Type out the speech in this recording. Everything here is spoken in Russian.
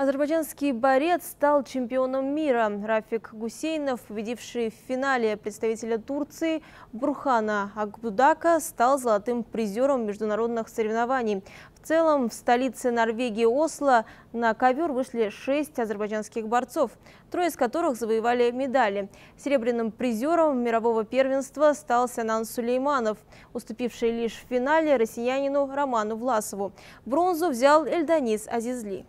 Азербайджанский борец стал чемпионом мира. Рафик Гусейнов, победивший в финале представителя Турции Бурхана Акбудака, стал золотым призером международных соревнований. В целом в столице Норвегии Осло на ковер вышли шесть азербайджанских борцов, трое из которых завоевали медали. Серебряным призером мирового первенства стал Санан Сулейманов, уступивший лишь в финале россиянину Роману Власову. Бронзу взял Эльданис Азизли.